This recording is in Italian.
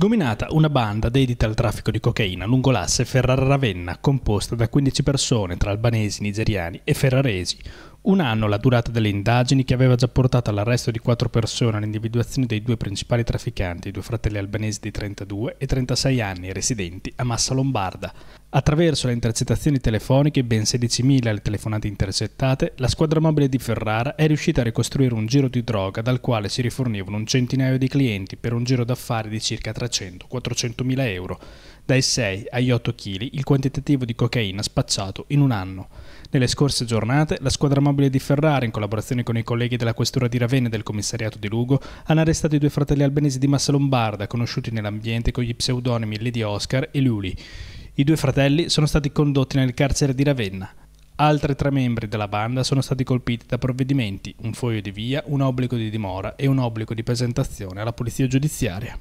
sgominata una banda dedita al traffico di cocaina lungo l'asse Ferrara-Ravenna, composta da 15 persone tra albanesi, nigeriani e ferraresi, un anno la durata delle indagini che aveva già portato all'arresto di quattro persone e all'individuazione dei due principali trafficanti, due fratelli albanesi di 32 e 36 anni residenti a Massa Lombarda. Attraverso le intercettazioni telefoniche, ben 16.000 le telefonate intercettate, la squadra mobile di Ferrara è riuscita a ricostruire un giro di droga dal quale si rifornivano un centinaio di clienti per un giro d'affari di circa 300-400.000 euro dai 6 agli 8 kg il quantitativo di cocaina spacciato in un anno. Nelle scorse giornate, la squadra mobile di Ferrara, in collaborazione con i colleghi della Questura di Ravenna e del Commissariato di Lugo, hanno arrestato i due fratelli albanesi di Massa Lombarda, conosciuti nell'ambiente con gli pseudonimi Lady Oscar e Luli. I due fratelli sono stati condotti nel carcere di Ravenna. Altri tre membri della banda sono stati colpiti da provvedimenti, un foglio di via, un obbligo di dimora e un obbligo di presentazione alla polizia giudiziaria.